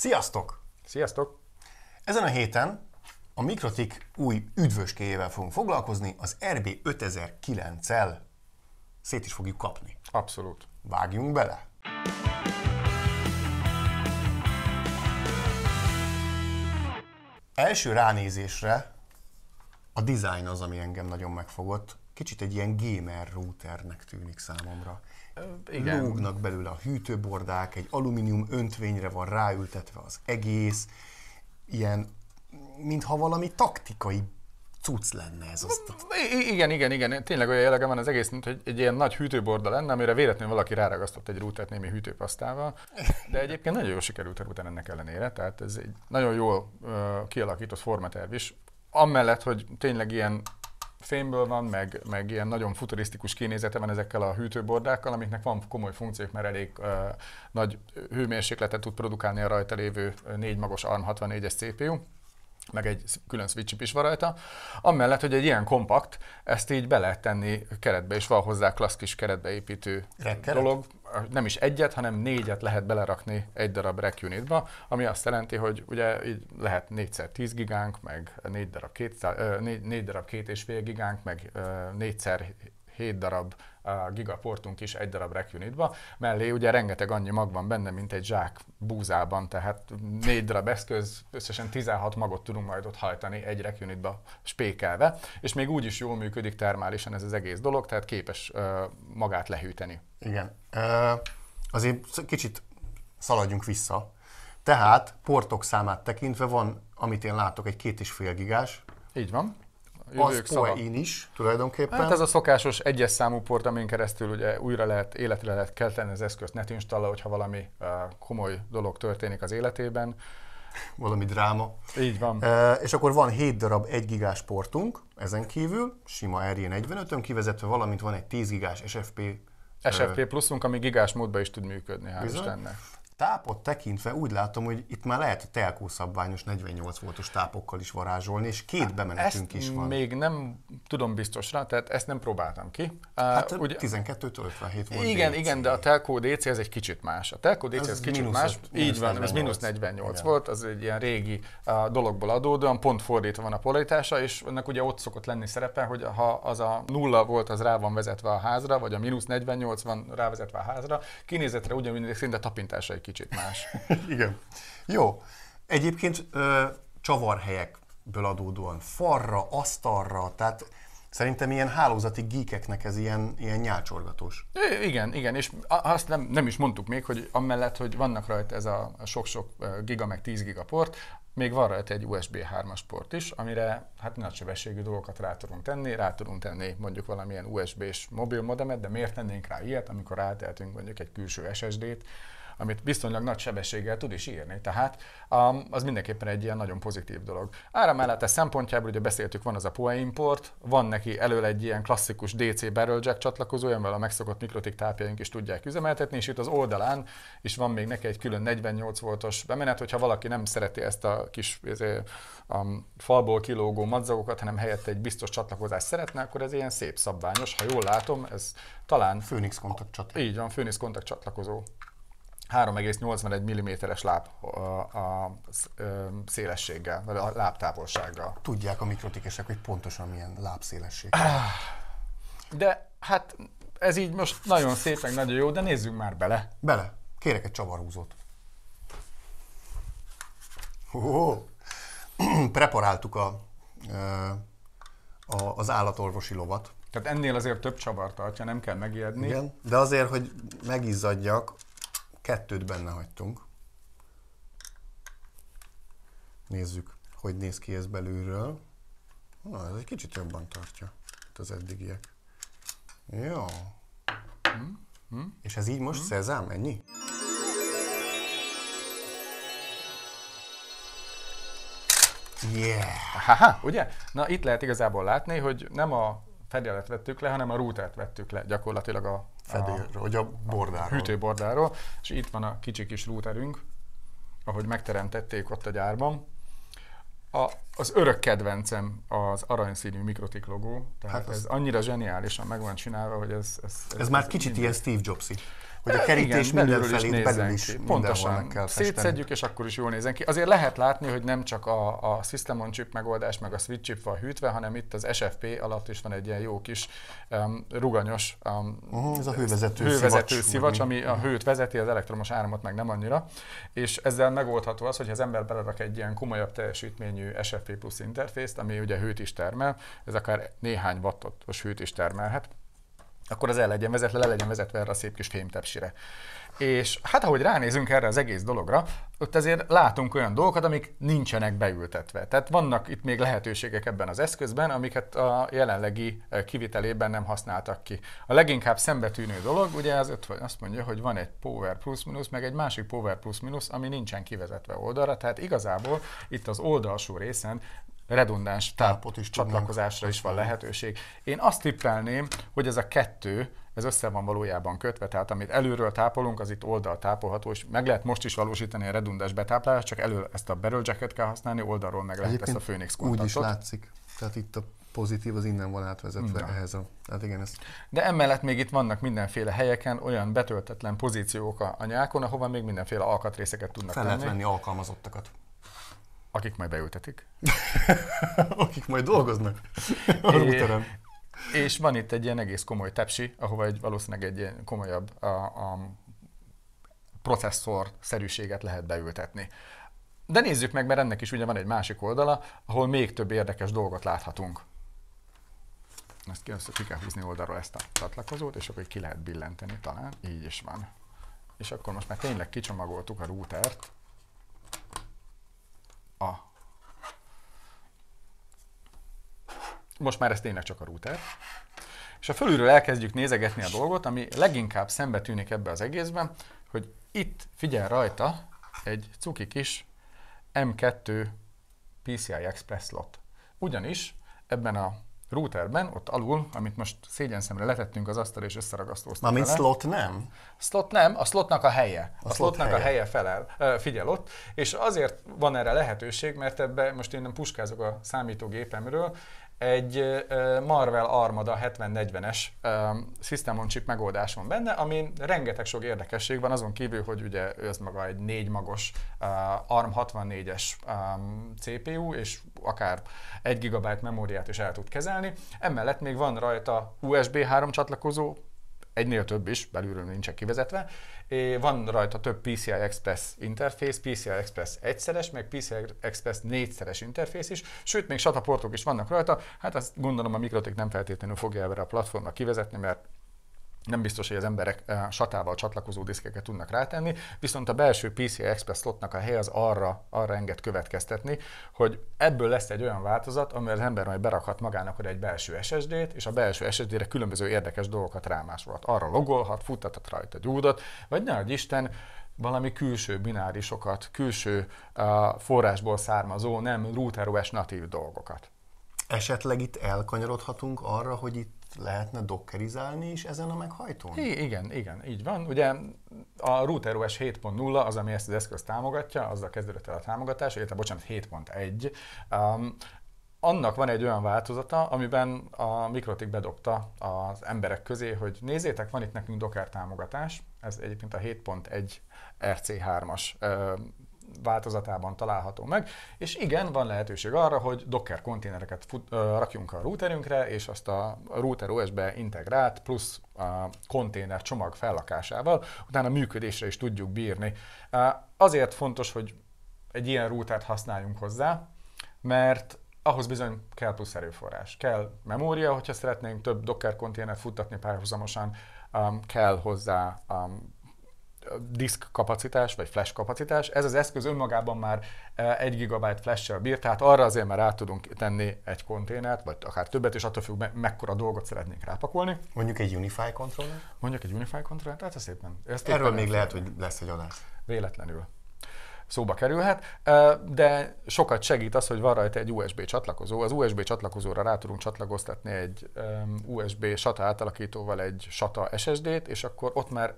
Sziasztok! Sziasztok! Ezen a héten a Mikrotik új üdvöskéjével fogunk foglalkozni, az RB 5009-el szét is fogjuk kapni. Abszolút. Vágjunk bele! Első ránézésre a design az, ami engem nagyon megfogott kicsit egy ilyen gamer routernek tűnik számomra. Igen. Lógnak belőle a hűtőbordák, egy alumínium öntvényre van ráültetve az egész, ilyen, mintha valami taktikai cucc lenne ez. az. igen, igen, igen. Tényleg olyan jellege van az egész, mint hogy egy ilyen nagy hűtőborda lenne, amire véletlenül valaki ráragasztott egy rútert némi hűtőpasztával. De egyébként nagyon jól sikerült a rúter ennek ellenére, tehát ez egy nagyon jól uh, kialakított formaterv is. Amellett, hogy tényleg ilyen fémből van, meg, meg ilyen nagyon futurisztikus kinézete van ezekkel a hűtőbordákkal, amiknek van komoly funkciók, mert elég uh, nagy hőmérsékletet tud produkálni a rajta lévő négy magos ARM64-es CPU meg egy külön switch is van rajta. Amellett, hogy egy ilyen kompakt, ezt így be lehet tenni keretbe, és van hozzá klassz kis keretbeépítő Rekkeret? dolog nem is egyet, hanem négyet lehet belerakni egy darab rack unitba, ami azt jelenti, hogy ugye így lehet 4x10 gigánk, meg 4 darab, 2,5 gigánk, meg 4x7 darab a gigaportunk is egy darab rack unitba, mellé ugye rengeteg annyi mag van benne, mint egy zsák búzában, tehát négy darab eszköz, összesen 16 magot tudunk majd ott hajtani egy rack unitba spékelve, és még úgy is jól működik termálisan ez az egész dolog, tehát képes ö, magát lehűteni. Igen. Ö, azért kicsit szaladjunk vissza. Tehát portok számát tekintve van, amit én látok, egy két és fél gigás. Így van az poén is tulajdonképpen. Hát ez a szokásos egyes számú port, amin keresztül ugye újra lehet, életre lehet kelteni az eszközt netinstalla, hogyha valami uh, komoly dolog történik az életében. Valami dráma. Így van. E, és akkor van 7 darab 1 gigás portunk, ezen kívül, sima RJ45-ön kivezetve, valamint van egy 10 gigás SFP SFP pluszunk, ami gigás módban is tud működni, hál' Istennek tápot tekintve úgy látom, hogy itt már lehet telkó szabványos 48 voltos tápokkal is varázsolni, és két bemenetünk ezt is van. még nem tudom biztosra, tehát ezt nem próbáltam ki. Hát uh, ugye, 12-től 57 volt Igen, DC. igen, de a telkó DC ez egy kicsit más. A telkó DC ez, ez kicsit más, öt, így van, 48. ez mínusz 48 igen. volt, az egy ilyen régi uh, dologból adódóan, pont fordítva van a polaritása, és ennek ugye ott szokott lenni szerepe, hogy ha az a nulla volt, az rá van vezetve a házra, vagy a mínusz 48 van rávezetve a házra, kinézetre ugyanúgy szinte tapintásai kicsit más. Igen. Jó. Egyébként ö, csavarhelyekből adódóan farra, asztalra, tehát Szerintem ilyen hálózati gíkeknek ez ilyen, ilyen nyácsorgatós. igen, igen, és azt nem, nem is mondtuk még, hogy amellett, hogy vannak rajta ez a sok-sok giga meg 10 giga port, még van rajta egy USB 3-as port is, amire hát nagy sebességű dolgokat rá tudunk tenni, rá tudunk tenni mondjuk valamilyen USB-s mobil modemet, de miért tennénk rá ilyet, amikor rátehetünk mondjuk egy külső SSD-t, amit viszonylag nagy sebességgel tud is írni. Tehát um, az mindenképpen egy ilyen nagyon pozitív dolog. Áramellátás szempontjából ugye beszéltük, van az a PoE import, van neki elől egy ilyen klasszikus DC barrel jack csatlakozója, amivel a megszokott mikrotik tápjaink is tudják üzemeltetni, és itt az oldalán is van még neki egy külön 48 voltos bemenet, hogyha valaki nem szereti ezt a kis ezért, a um, falból kilógó madzagokat, hanem helyette egy biztos csatlakozást szeretne, akkor ez ilyen szép szabványos. Ha jól látom, ez talán... Phoenix kontakt csatlakozó. Így van, Phoenix kontakt csatlakozó. 3,81 mm-es láb a, a, a szélességgel, a lábtávolsággal. Tudják a mikrotikesek, hogy pontosan milyen lábszélesség. De hát ez így most nagyon szép, meg nagyon jó, de nézzük már bele. Bele. Kérek egy csavarhúzót. Oh, preparáltuk a, a, az állatorvosi lovat. Tehát ennél azért több csavar tartja, nem kell megijedni. Igen, de azért, hogy megizzadjak, Kettőt benne hagytunk. Nézzük, hogy néz ki ez belülről. Na, ez egy kicsit jobban tartja, mint az eddigiek. Jó. Hm? Hm? És ez így most hm? szerzám ennyi? Yeah! Haha, ugye? Na itt lehet igazából látni, hogy nem a fedelet vettük le, hanem a rútert vettük le gyakorlatilag a fedélről, vagy a bordáról. A hűtőbordáról, és itt van a kicsi kis rúterünk, ahogy megteremtették ott a gyárban. A, az örök kedvencem az aranyszínű mikrotik logó, tehát hát ez az... annyira zseniálisan meg van csinálva, hogy ez... Ez, ez, ez, ez már ez kicsit minden... ilyen Steve Jobs-i hogy a kerítés Igen, mindenfelét belül is, belül is ki. Pontosan kell festeni. szétszedjük, és akkor is jól nézen ki. Azért lehet látni, hogy nem csak a, a System on Chip megoldás, meg a Switch Chip van hűtve, hanem itt az SFP alatt is van egy ilyen jó kis um, ruganyos um, uh-huh, ez a hővezető, hővezető szivacs, szivacs uh-huh. ami a hőt vezeti, az elektromos áramot meg nem annyira, és ezzel megoldható az, hogy az ember belerak egy ilyen komolyabb teljesítményű SFP plusz interfészt, ami ugye hőt is termel, ez akár néhány wattos hőt is termelhet, akkor az el legyen vezetve, le legyen vezetve erre a szép kis fémtepsire. És hát ahogy ránézünk erre az egész dologra, ott azért látunk olyan dolgokat, amik nincsenek beültetve. Tehát vannak itt még lehetőségek ebben az eszközben, amiket hát a jelenlegi eh, kivitelében nem használtak ki. A leginkább szembetűnő dolog, ugye az öt, azt mondja, hogy van egy Power Plus Minus, meg egy másik Power Plus Minus, ami nincsen kivezetve oldalra, tehát igazából itt az oldalsó részen redundáns tápot is csatlakozásra is van lehetőség. Én azt tippelném, hogy ez a kettő, ez össze van valójában kötve, tehát amit előről tápolunk, az itt oldal tápolható, és meg lehet most is valósítani a redundáns betáplálást, csak elő ezt a barrel jacket kell használni, oldalról meg lehet Egyébként ezt a Phoenix kontaktot. Úgy is látszik, tehát itt a pozitív az innen van átvezetve ja. ehhez a... Hát igen, ez... De emellett még itt vannak mindenféle helyeken olyan betöltetlen pozíciók a, a nyákon, ahova még mindenféle alkatrészeket tudnak Fel lehet venni alkalmazottakat. Akik majd beültetik. Akik majd dolgoznak a routerem. És van itt egy ilyen egész komoly tepsi, ahova egy valószínűleg egy ilyen komolyabb a, a processzor szerűséget lehet beültetni. De nézzük meg, mert ennek is ugye van egy másik oldala, ahol még több érdekes dolgot láthatunk. Ezt ki, ki kell húzni oldalról ezt a csatlakozót, és akkor ki lehet billenteni talán, így is van. És akkor most már tényleg kicsomagoltuk a routert, a. Most már ez tényleg csak a router. És a fölülről elkezdjük nézegetni a dolgot, ami leginkább szembe tűnik ebbe az egészben, hogy itt figyel rajta egy cuki kis M2 PCI Express slot. Ugyanis ebben a routerben, ott alul, amit most szemre letettünk az asztal és összeragasztóztunk Na, mint slot nem? Slot nem, a slotnak a helye. A, a slotnak helye. a helye felel, figyel ott, és azért van erre lehetőség, mert ebbe most én nem puskázok a számítógépemről, egy Marvel Armada 7040-es System on Chip megoldás van benne, amin rengeteg sok érdekesség van, azon kívül, hogy ugye ez maga egy négy magos ARM 64-es CPU, és akár 1 GB memóriát is el tud kezelni. Emellett még van rajta USB 3 csatlakozó, egynél több is, belülről nincsen kivezetve. Van rajta több PCI Express interfész, PCI Express egyszeres, meg PCI Express négyszeres interfész is, sőt, még SATA portok is vannak rajta. Hát azt gondolom a Mikrotik nem feltétlenül fogja erre a platformra kivezetni, mert nem biztos, hogy az emberek eh, satával csatlakozó diszkeket tudnak rátenni, viszont a belső PCI Express slotnak a hely az arra, arra enged következtetni, hogy ebből lesz egy olyan változat, amivel az ember majd berakhat magának oda egy belső SSD-t, és a belső SSD-re különböző érdekes dolgokat rámásolhat. Arra logolhat, futtathat rajta gyúdot, vagy ne adj Isten, valami külső binárisokat, külső uh, forrásból származó, nem router natív dolgokat. Esetleg itt elkanyarodhatunk arra, hogy itt lehetne dockerizálni is ezen a meghajtón? I- igen, igen, így van. Ugye a router OS 7.0 az, ami ezt az eszközt támogatja, azzal kezdődött el a támogatás, illetve bocsánat, 7.1. Um, annak van egy olyan változata, amiben a Mikrotik bedobta az emberek közé, hogy nézzétek, van itt nekünk Docker támogatás, ez egyébként a 7.1 RC3-as változatában található meg, és igen, van lehetőség arra, hogy Docker konténereket fut, ö, rakjunk a routerünkre, és azt a router OS-be integrált plusz a konténer csomag fellakásával, utána működésre is tudjuk bírni. Azért fontos, hogy egy ilyen routert használjunk hozzá, mert ahhoz bizony kell plusz erőforrás. Kell memória, hogyha szeretnénk több Docker konténert futtatni párhuzamosan, um, kell hozzá um, disk kapacitás, vagy flash kapacitás. Ez az eszköz önmagában már 1 e, GB flash-sel bír, tehát arra azért már át tudunk tenni egy konténert, vagy akár többet, és attól függ, me- mekkora dolgot szeretnénk rápakolni. Mondjuk egy Unify controller? Mondjuk egy Unify controller, tehát ez szépen. Ezt Erről éppen még lehet, hogy lesz egy adás. Véletlenül szóba kerülhet, e, de sokat segít az, hogy van rajta egy USB csatlakozó. Az USB csatlakozóra rá tudunk csatlakoztatni egy USB SATA átalakítóval egy SATA SSD-t, és akkor ott már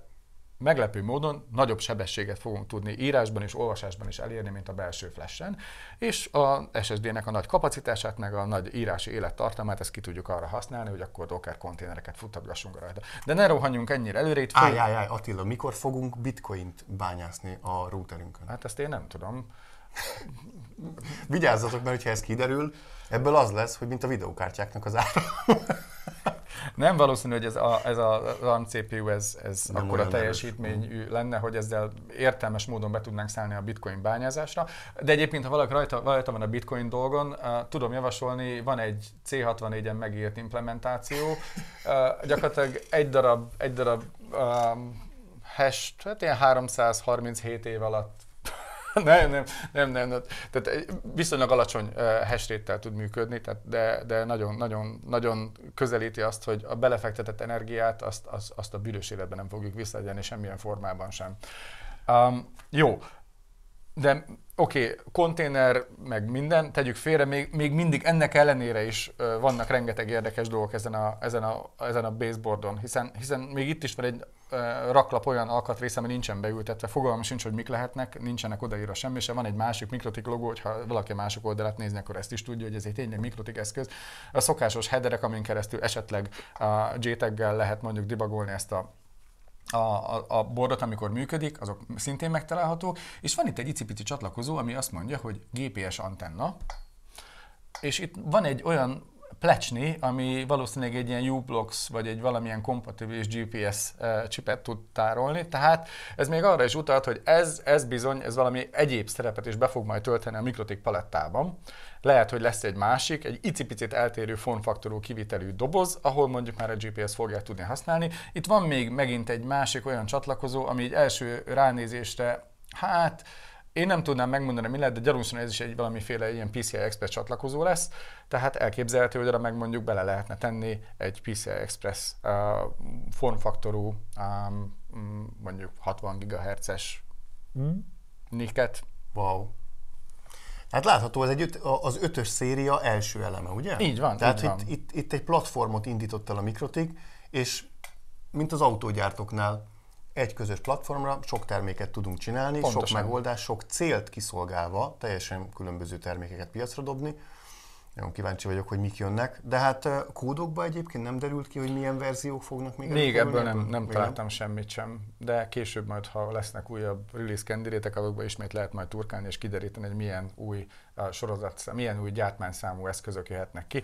meglepő módon nagyobb sebességet fogunk tudni írásban és olvasásban is elérni, mint a belső flash-en, és a SSD-nek a nagy kapacitását, meg a nagy írási élettartamát, ezt ki tudjuk arra használni, hogy akkor Docker konténereket futtatgassunk rajta. De ne rohanjunk ennyire előre. Itt áj, áj, áj, Attila, mikor fogunk bitcoint bányászni a routerünkön? Hát ezt én nem tudom. Vigyázzatok, mert ha ez kiderül, ebből az lesz, hogy mint a videókártyáknak az ára. Nem valószínű, hogy ez a, ez a RAM CPU ez, ez akkor a teljesítményű erős. lenne, hogy ezzel értelmes módon be tudnánk szállni a bitcoin bányázásra. De egyébként, ha valaki rajta, rajta van a bitcoin dolgon, uh, tudom javasolni, van egy C64-en megírt implementáció, uh, gyakorlatilag egy darab, egy darab um, hash, hát ilyen 337 év alatt nem, nem, nem, nem, nem. Tehát eh, viszonylag alacsony eh, hashrate tud működni, tehát de, de nagyon, nagyon, nagyon közelíti azt, hogy a belefektetett energiát azt, azt, azt a bűnös életben nem fogjuk visszaadni semmilyen formában sem. Um, jó, de oké, okay, konténer, meg minden, tegyük félre, még, még mindig ennek ellenére is vannak rengeteg érdekes dolgok ezen a, ezen a, ezen a baseboardon, hiszen, hiszen még itt is van egy raklap olyan alkatrész, ami nincsen beültetve, fogalmam sincs, hogy mik lehetnek, nincsenek odaíra semmi, sem van egy másik mikrotik logó, hogyha valaki másik oldalát nézni, akkor ezt is tudja, hogy ez egy tényleg mikrotik eszköz. A szokásos headerek, amin keresztül esetleg a JTAG-gel lehet mondjuk debugolni ezt a a, a, a bordot, amikor működik, azok szintén megtalálhatók, és van itt egy icipici csatlakozó, ami azt mondja, hogy GPS antenna, és itt van egy olyan plecsni, ami valószínűleg egy ilyen U-Blox vagy egy valamilyen kompatibilis GPS eh, csipet tud tárolni, tehát ez még arra is utalt, hogy ez, ez bizony, ez valami egyéb szerepet is be fog majd tölteni a mikrotik palettában. Lehet, hogy lesz egy másik, egy icipicit eltérő formfaktorú kivitelű doboz, ahol mondjuk már a GPS fogják tudni használni. Itt van még megint egy másik olyan csatlakozó, ami egy első ránézésre, hát én nem tudnám megmondani, mi lehet, de gyanúsan ez is egy valamiféle ilyen PCI Express csatlakozó lesz, tehát elképzelhető, hogy arra meg mondjuk bele lehetne tenni egy PCI Express uh, formfaktorú, um, mm, mondjuk 60 GHz-es hmm. niket. Wow. Hát látható, ez egy, az ötös széria első eleme, ugye? Így van. Tehát így itt, van. Itt, itt egy platformot indított el a Mikrotik, és mint az autógyártóknál, egy közös platformra sok terméket tudunk csinálni, Pontosan. sok megoldást, sok célt kiszolgálva, teljesen különböző termékeket piacra dobni, nagyon kíváncsi vagyok, hogy mik jönnek. De hát kódokban egyébként nem derült ki, hogy milyen verziók fognak még Még ebből nem, nem találtam nem? semmit sem, de később majd, ha lesznek újabb release kendirétek, azokban ismét lehet majd turkálni és kideríteni, hogy milyen új sorozat, milyen új gyártmányszámú eszközök jöhetnek ki.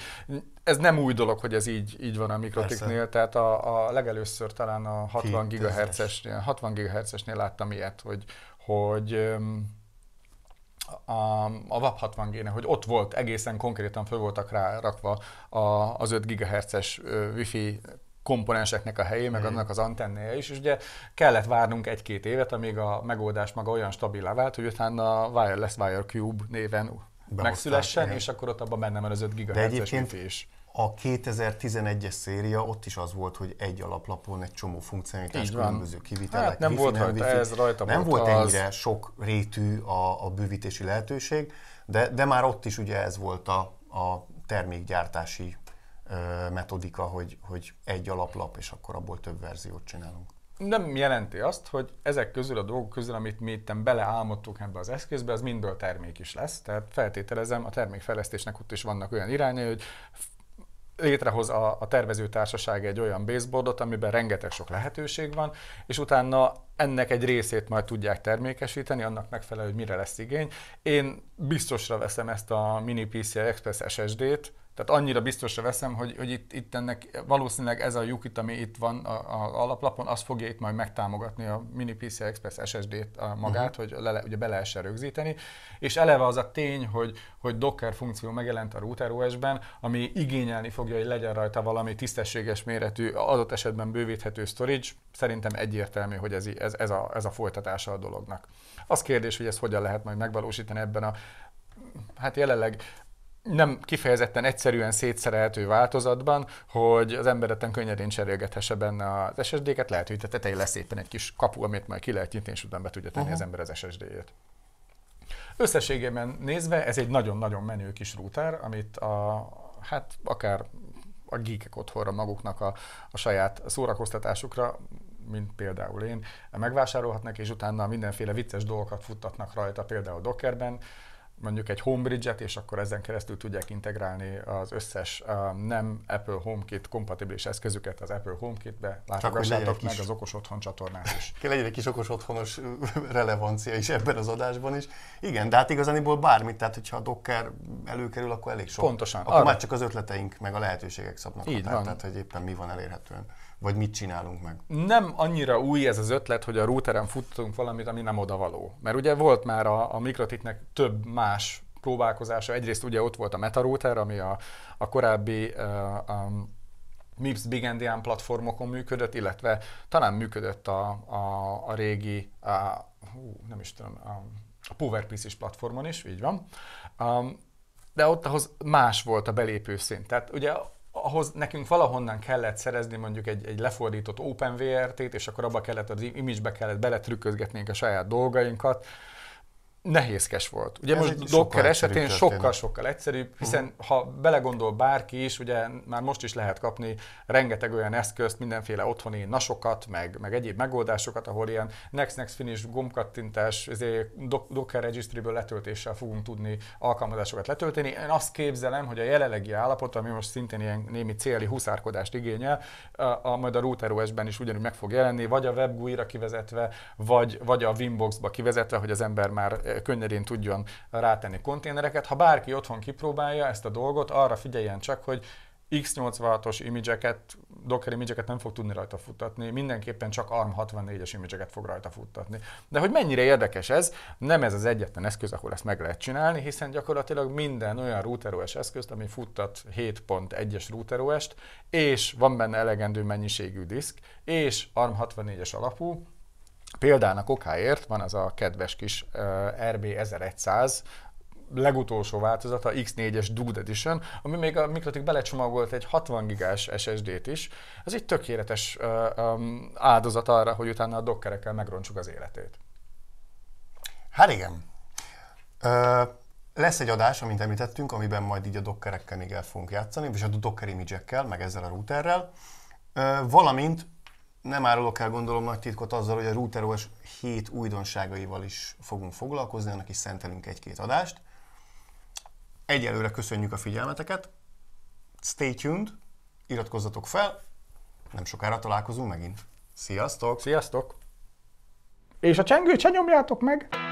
Ez nem új dolog, hogy ez így, így van a mikrotiknél, tehát a, a legelőször talán a 60 GHz-esnél, 60 GHz-esnél láttam ilyet, hogy, hogy a, a VAP 60 géne, hogy ott volt, egészen konkrétan föl voltak rá rakva a, az 5 GHz-es wifi komponenseknek a helyé, meg hmm. annak az antennéje is, és ugye kellett várnunk egy-két évet, amíg a megoldás maga olyan stabilá vált, hogy utána a Wireless Wire Cube néven Behozták, megszülessen, igen. és akkor ott abban benne van az 5 GHz-es is. A 2011-es széria, ott is az volt, hogy egy alaplapon egy csomó funkcionalitás, különböző kivitelek, hát nem wifi, volt rajta, ez rajta Nem volt, volt ennyire az... sok rétű a, a bővítési lehetőség, de, de már ott is ugye ez volt a, a termékgyártási ö, metodika, hogy, hogy egy alaplap, és akkor abból több verziót csinálunk nem jelenti azt, hogy ezek közül a dolgok közül, amit mi itt beleálmodtuk ebbe az eszközbe, az mindből termék is lesz. Tehát feltételezem, a termékfejlesztésnek ott is vannak olyan irányai, hogy létrehoz a, a tervezőtársaság egy olyan baseboardot, amiben rengeteg sok lehetőség van, és utána ennek egy részét majd tudják termékesíteni, annak megfelelő, hogy mire lesz igény. Én biztosra veszem ezt a mini PCI Express SSD-t, tehát annyira biztosra veszem, hogy, hogy itt, itt ennek valószínűleg ez a lyukit, ami itt van az alaplapon, az fogja itt majd megtámogatni a mini PCI Express SSD-t a magát, uh-huh. hogy le, ugye be lehessen rögzíteni. És eleve az a tény, hogy, hogy Docker funkció megjelent a router OS-ben, ami igényelni fogja, hogy legyen rajta valami tisztességes méretű, adott esetben bővíthető storage. Szerintem egyértelmű, hogy ez, ez, ez, a, ez a folytatása a dolognak. Az kérdés, hogy ezt hogyan lehet majd megvalósítani ebben a hát jelenleg nem kifejezetten egyszerűen szétszerelhető változatban, hogy az embereten könnyedén cserélgethesse benne az SSD-ket, lehet, hogy tetején lesz éppen egy kis kapu, amit majd ki lehet nyitni, és utána be tudja tenni uh-huh. az ember az SSD-jét. Összességében nézve ez egy nagyon-nagyon menő kis router, amit a, hát akár a geekek otthonra maguknak a, a saját szórakoztatásukra mint például én, megvásárolhatnak, és utána mindenféle vicces dolgokat futtatnak rajta, például Dockerben, mondjuk egy homebridge-et, és akkor ezen keresztül tudják integrálni az összes uh, nem Apple HomeKit kompatibilis eszközüket az Apple HomeKit-be. Látogassátok meg kis... az Okos Otthon csatornát is. Kell egy kis Okos Otthonos relevancia is ebben az adásban is. Igen, de hát igazániból bármit, tehát hogyha a Docker előkerül, akkor elég sok. Pontosan. Akkor arra. már csak az ötleteink meg a lehetőségek szabnak Így határ, tehát hogy éppen mi van elérhetően vagy mit csinálunk meg? Nem annyira új ez az ötlet, hogy a routeren futtunk valamit, ami nem odavaló. Mert ugye volt már a, a mikrotiknek több más próbálkozása. Egyrészt ugye ott volt a MetaRouter, ami a, a korábbi uh, um, MIPS Big Endian platformokon működött, illetve talán működött a, a, a régi, a, hú, nem is tudom, a, a PowerPC-s platformon is, így van. Um, de ott ahhoz más volt a belépő szint. Tehát ugye ahhoz nekünk valahonnan kellett szerezni mondjuk egy, egy lefordított OpenVRT-t, és akkor abba kellett az image-be kellett beletrükközgetnénk a saját dolgainkat, nehézkes volt. Ugye Ez most Docker esetén sokkal-sokkal egyszerűbb, hiszen uh-huh. ha belegondol bárki is, ugye már most is lehet kapni rengeteg olyan eszközt, mindenféle otthoni nasokat, meg, meg egyéb megoldásokat, ahol ilyen next-next finish gombkattintás, izé, Docker registry-ből letöltéssel fogunk tudni alkalmazásokat letölteni. Én azt képzelem, hogy a jelenlegi állapot, ami most szintén ilyen némi céli huszárkodást igényel, a, a majd a router OS-ben is ugyanúgy meg fog jelenni, vagy a WebGUI-ra kivezetve, vagy, vagy a Winbox-ba kivezetve, hogy az ember már könnyedén tudjon rátenni konténereket. Ha bárki otthon kipróbálja ezt a dolgot, arra figyeljen csak, hogy x86-os imidzseket, docker imidzseket nem fog tudni rajta futtatni, mindenképpen csak ARM64-es imidzseket fog rajta futtatni. De hogy mennyire érdekes ez, nem ez az egyetlen eszköz, ahol ezt meg lehet csinálni, hiszen gyakorlatilag minden olyan routeros eszközt, ami futtat 7.1-es routeros és van benne elegendő mennyiségű diszk, és ARM64-es alapú, Példának okáért van az a kedves kis RB1100, legutolsó változata, X4-es Dude Edition, ami még a Mikrotik belecsomagolt egy 60 gigás SSD-t is. Ez egy tökéletes áldozat arra, hogy utána a dokkerekkel megrontsuk az életét. Hát igen. Ö, lesz egy adás, amint említettünk, amiben majd így a dokkerekkel még el fogunk játszani, és a docker image meg ezzel a routerrel, ö, valamint nem árulok el gondolom nagy titkot azzal, hogy a router OS 7 újdonságaival is fogunk foglalkozni, annak is szentelünk egy-két adást. Egyelőre köszönjük a figyelmeteket, stay tuned, iratkozzatok fel, nem sokára találkozunk megint. Sziasztok! Sziasztok! És a csengőt se nyomjátok meg!